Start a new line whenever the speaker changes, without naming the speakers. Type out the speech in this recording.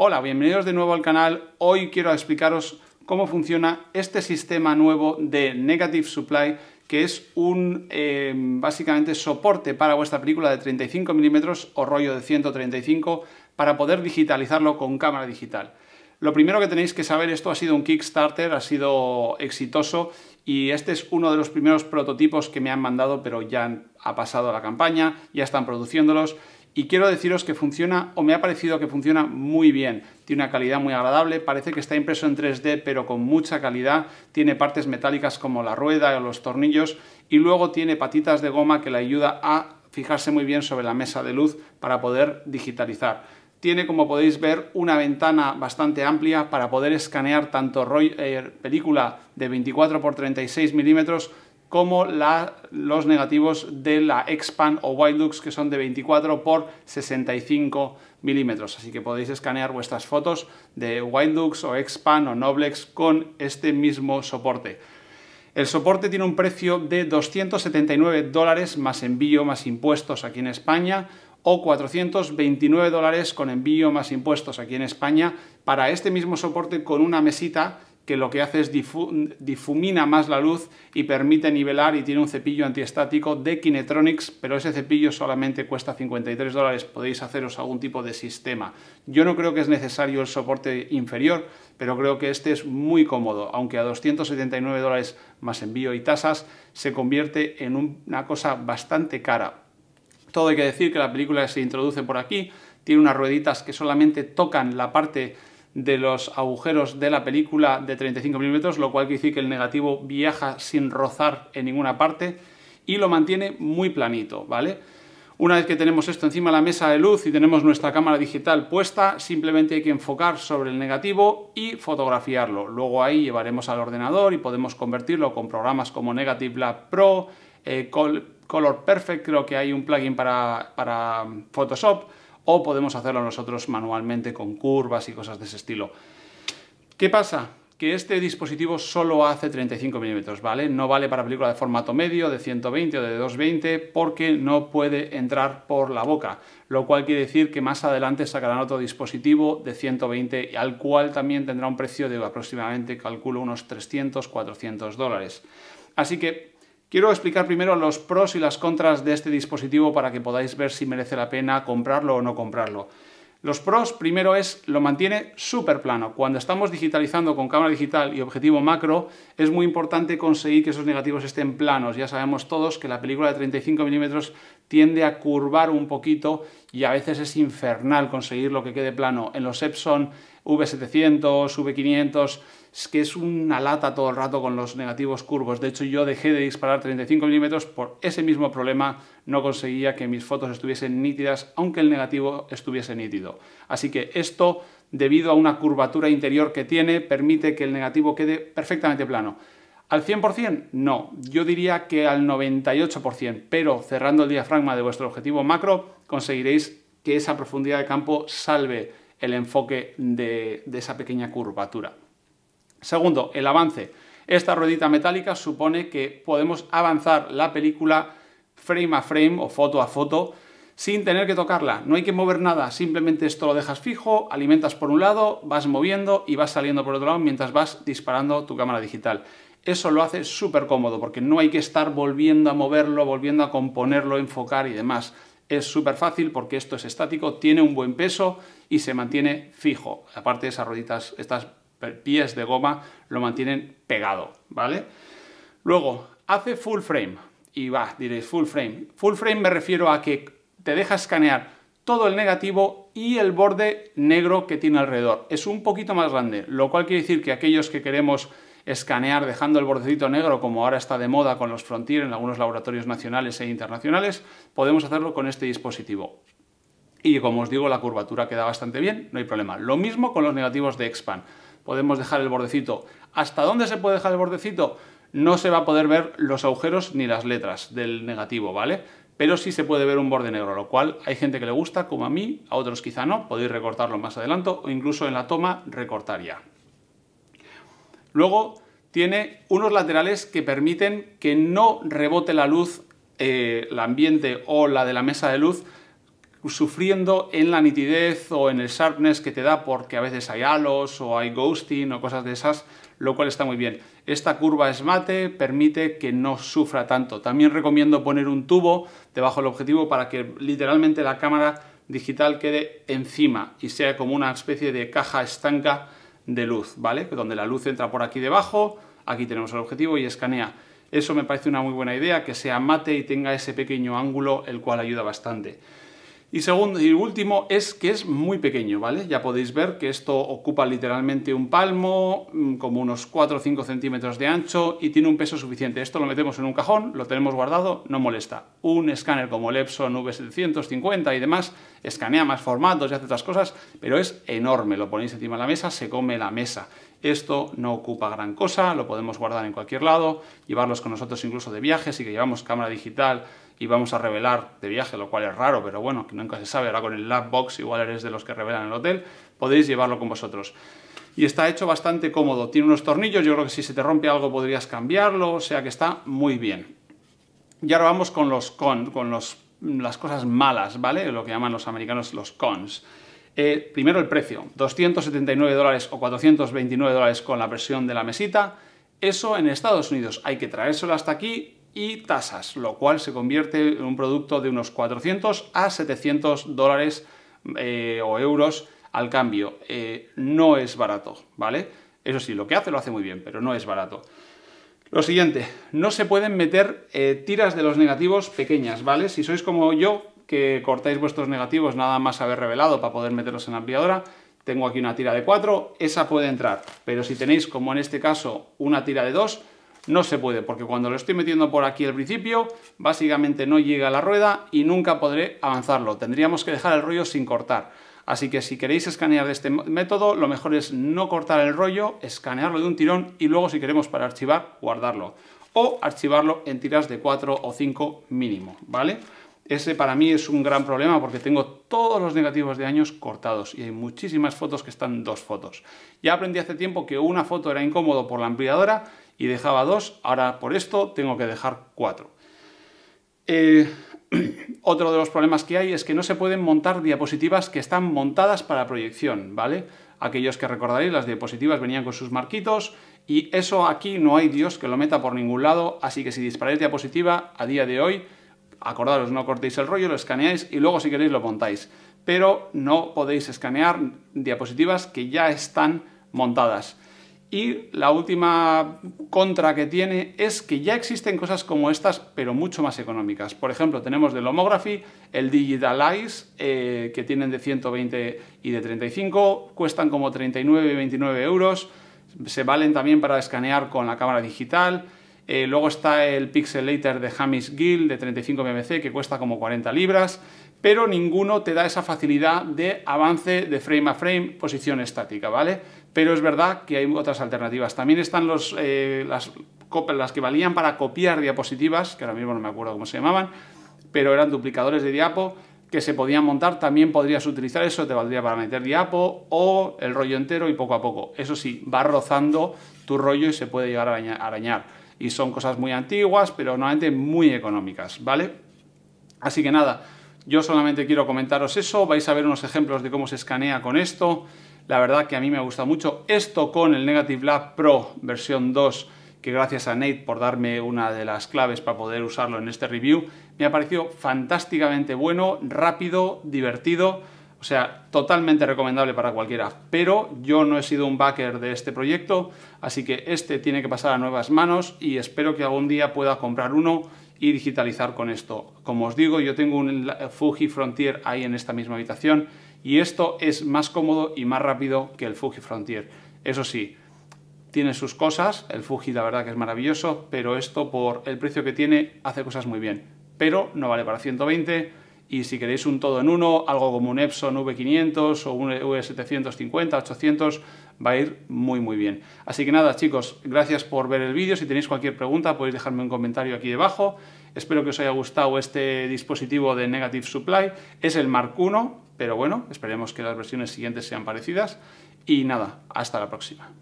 Hola, bienvenidos de nuevo al canal. Hoy quiero explicaros cómo funciona este sistema nuevo de Negative Supply que es un eh, básicamente soporte para vuestra película de 35 mm o rollo de 135 para poder digitalizarlo con cámara digital. Lo primero que tenéis que saber, esto ha sido un Kickstarter, ha sido exitoso y este es uno de los primeros prototipos que me han mandado, pero ya ha pasado la campaña, ya están produciéndolos y quiero deciros que funciona, o me ha parecido que funciona muy bien. Tiene una calidad muy agradable, parece que está impreso en 3D, pero con mucha calidad. Tiene partes metálicas como la rueda o los tornillos, y luego tiene patitas de goma que le ayuda a fijarse muy bien sobre la mesa de luz para poder digitalizar. Tiene, como podéis ver, una ventana bastante amplia para poder escanear tanto eh, película de 24 x 36 milímetros como los negativos de la X-Pan o Wildux que son de 24 por 65 milímetros. Así que podéis escanear vuestras fotos de Wildux o X-Pan o Noblex con este mismo soporte. El soporte tiene un precio de 279 dólares más envío más impuestos aquí en España o 429 dólares con envío más impuestos aquí en España para este mismo soporte con una mesita que lo que hace es difumina más la luz y permite nivelar y tiene un cepillo antiestático de Kinetronics, pero ese cepillo solamente cuesta 53 dólares, podéis haceros algún tipo de sistema. Yo no creo que es necesario el soporte inferior, pero creo que este es muy cómodo, aunque a 279 dólares más envío y tasas se convierte en una cosa bastante cara. Todo hay que decir que la película se introduce por aquí, tiene unas rueditas que solamente tocan la parte de los agujeros de la película de 35 milímetros, lo cual quiere decir que el negativo viaja sin rozar en ninguna parte y lo mantiene muy planito, ¿vale? Una vez que tenemos esto encima de la mesa de luz y tenemos nuestra cámara digital puesta, simplemente hay que enfocar sobre el negativo y fotografiarlo. Luego ahí llevaremos al ordenador y podemos convertirlo con programas como Negative Lab Pro, eh, Color Perfect, creo que hay un plugin para, para Photoshop o podemos hacerlo nosotros manualmente con curvas y cosas de ese estilo. ¿Qué pasa? Que este dispositivo solo hace 35 milímetros, ¿vale? No vale para película de formato medio, de 120 o de 220, porque no puede entrar por la boca, lo cual quiere decir que más adelante sacarán otro dispositivo de 120, al cual también tendrá un precio de aproximadamente, calculo, unos 300-400 dólares. Así que Quiero explicar primero los pros y las contras de este dispositivo para que podáis ver si merece la pena comprarlo o no comprarlo. Los pros primero es lo mantiene súper plano. Cuando estamos digitalizando con cámara digital y objetivo macro, es muy importante conseguir que esos negativos estén planos. Ya sabemos todos que la película de 35 milímetros tiende a curvar un poquito y a veces es infernal conseguir lo que quede plano. En los Epson V700, V500, es que es una lata todo el rato con los negativos curvos. De hecho, yo dejé de disparar 35 mm por ese mismo problema. No conseguía que mis fotos estuviesen nítidas, aunque el negativo estuviese nítido. Así que esto, debido a una curvatura interior que tiene, permite que el negativo quede perfectamente plano. ¿Al 100%? No, yo diría que al 98%, pero cerrando el diafragma de vuestro objetivo macro conseguiréis que esa profundidad de campo salve el enfoque de esa pequeña curvatura. Segundo, el avance. Esta ruedita metálica supone que podemos avanzar la película frame a frame o foto a foto sin tener que tocarla. No hay que mover nada, simplemente esto lo dejas fijo, alimentas por un lado, vas moviendo y vas saliendo por otro lado mientras vas disparando tu cámara digital. Eso lo hace súper cómodo porque no hay que estar volviendo a moverlo, volviendo a componerlo, enfocar y demás. Es súper fácil porque esto es estático, tiene un buen peso y se mantiene fijo. Aparte de esas rueditas, estas pies de goma lo mantienen pegado, ¿vale? Luego, hace full frame. Y va, diréis full frame. Full frame me refiero a que te deja escanear todo el negativo y el borde negro que tiene alrededor. Es un poquito más grande, lo cual quiere decir que aquellos que queremos escanear dejando el bordecito negro, como ahora está de moda con los Frontier en algunos laboratorios nacionales e internacionales, podemos hacerlo con este dispositivo. Y como os digo, la curvatura queda bastante bien, no hay problema. Lo mismo con los negativos de Expand podemos dejar el bordecito. ¿Hasta dónde se puede dejar el bordecito? No se va a poder ver los agujeros ni las letras del negativo, ¿vale? Pero sí se puede ver un borde negro, lo cual hay gente que le gusta, como a mí, a otros quizá no, podéis recortarlo más adelante o incluso en la toma recortar ya. Luego tiene unos laterales que permiten que no rebote la luz, eh, el ambiente o la de la mesa de luz sufriendo en la nitidez o en el sharpness que te da porque a veces hay halos o hay ghosting o cosas de esas, lo cual está muy bien. Esta curva es mate, permite que no sufra tanto. También recomiendo poner un tubo debajo del objetivo para que literalmente la cámara digital quede encima y sea como una especie de caja estanca de luz, ¿vale? Donde la luz entra por aquí debajo, aquí tenemos el objetivo y escanea. Eso me parece una muy buena idea, que sea mate y tenga ese pequeño ángulo, el cual ayuda bastante. Y segundo y último es que es muy pequeño, ¿vale? Ya podéis ver que esto ocupa literalmente un palmo, mm, como unos 4 o 5 centímetros de ancho y tiene un peso suficiente. Esto lo metemos en un cajón, lo tenemos guardado, no molesta. Un escáner como el Epson V750 y demás escanea más formatos y hace otras cosas, pero es enorme. Lo ponéis encima de la mesa, se come la mesa. Esto no ocupa gran cosa, lo podemos guardar en cualquier lado, llevarlos con nosotros incluso de viaje, Si que llevamos cámara digital y vamos a revelar de viaje, lo cual es raro, pero bueno, que nunca se sabe, ahora con el lapbox igual eres de los que revelan el hotel, podéis llevarlo con vosotros y está hecho bastante cómodo. Tiene unos tornillos, yo creo que si se te rompe algo podrías cambiarlo, o sea que está muy bien. Y ahora vamos con los cons, con las cosas malas, ¿vale? Lo que llaman los americanos los cons. Eh, primero el precio, 279 dólares o 429 dólares con la versión de la mesita. Eso en Estados Unidos hay que traérselo hasta aquí y tasas, lo cual se convierte en un producto de unos 400 a 700 dólares eh, o euros al cambio. Eh, no es barato, ¿vale? Eso sí, lo que hace lo hace muy bien, pero no es barato. Lo siguiente, no se pueden meter tiras de los negativos pequeñas, ¿vale? Si sois como yo, que cortáis vuestros negativos nada más haber revelado para poder meterlos en la ampliadora. Tengo aquí una tira de 4, esa puede entrar, pero si tenéis, como en este caso, una tira de 2, no se puede, porque cuando lo estoy metiendo por aquí al principio, básicamente no llega a la rueda y nunca podré avanzarlo. Tendríamos que dejar el rollo sin cortar. Así que si queréis escanear de este método, lo mejor es no cortar el rollo, escanearlo de un tirón y luego si queremos para archivar, guardarlo. O archivarlo en tiras de 4 o 5 mínimo, ¿vale? Ese para mí es un gran problema porque tengo todos los negativos de años cortados y hay muchísimas fotos que están dos fotos. Ya aprendí hace tiempo que una foto era incómodo por la ampliadora y dejaba dos, ahora por esto tengo que dejar cuatro. Eh, otro de los problemas que hay es que no se pueden montar diapositivas que están montadas para proyección, ¿vale? Aquellos que recordaréis, las diapositivas venían con sus marquitos y eso aquí no hay Dios que lo meta por ningún lado, así que si disparáis diapositiva a día de hoy acordaros, no cortéis el rollo, lo escaneáis y luego si queréis lo montáis. Pero no podéis escanear diapositivas que ya están montadas. Y la última contra que tiene es que ya existen cosas como estas, pero mucho más económicas. Por ejemplo, tenemos del Homography, el Digitalize, eh, que tienen de 120 y de 35, cuestan como 39 y 29 euros, se valen también para escanear con la cámara digital, eh, luego está el Pixelator de Hamish Gill de 35 BBC que cuesta como 40 libras, pero ninguno te da esa facilidad de avance de frame a frame, posición estática, ¿vale? Pero es verdad que hay otras alternativas. También están los, eh, las, las que valían para copiar diapositivas, que ahora mismo no me acuerdo cómo se llamaban, pero eran duplicadores de diapo que se podían montar, también podrías utilizar eso, te valdría para meter diapo o el rollo entero y poco a poco. Eso sí, va rozando tu rollo y se puede llegar a arañar y son cosas muy antiguas, pero normalmente muy económicas, ¿vale? Así que nada, yo solamente quiero comentaros eso, vais a ver unos ejemplos de cómo se escanea con esto, la verdad que a mí me gusta mucho esto con el Negative Lab Pro versión 2, que gracias a Nate por darme una de las claves para poder usarlo en este review, me ha parecido fantásticamente bueno, rápido, divertido, o sea, totalmente recomendable para cualquiera, pero yo no he sido un backer de este proyecto, así que este tiene que pasar a nuevas manos y espero que algún día pueda comprar uno y digitalizar con esto. Como os digo, yo tengo un Fuji Frontier ahí en esta misma habitación y esto es más cómodo y más rápido que el Fuji Frontier. Eso sí, tiene sus cosas, el Fuji la verdad que es maravilloso, pero esto por el precio que tiene hace cosas muy bien. Pero no vale para 120, y si queréis un todo en uno, algo como un Epson V500 o un V750, e 800, e va a ir muy muy bien. Así que nada chicos, gracias por ver el vídeo, si tenéis cualquier pregunta podéis dejarme un comentario aquí debajo. Espero que os haya gustado este dispositivo de Negative Supply, es el Mark I, pero bueno, esperemos que las versiones siguientes sean parecidas. Y nada, hasta la próxima.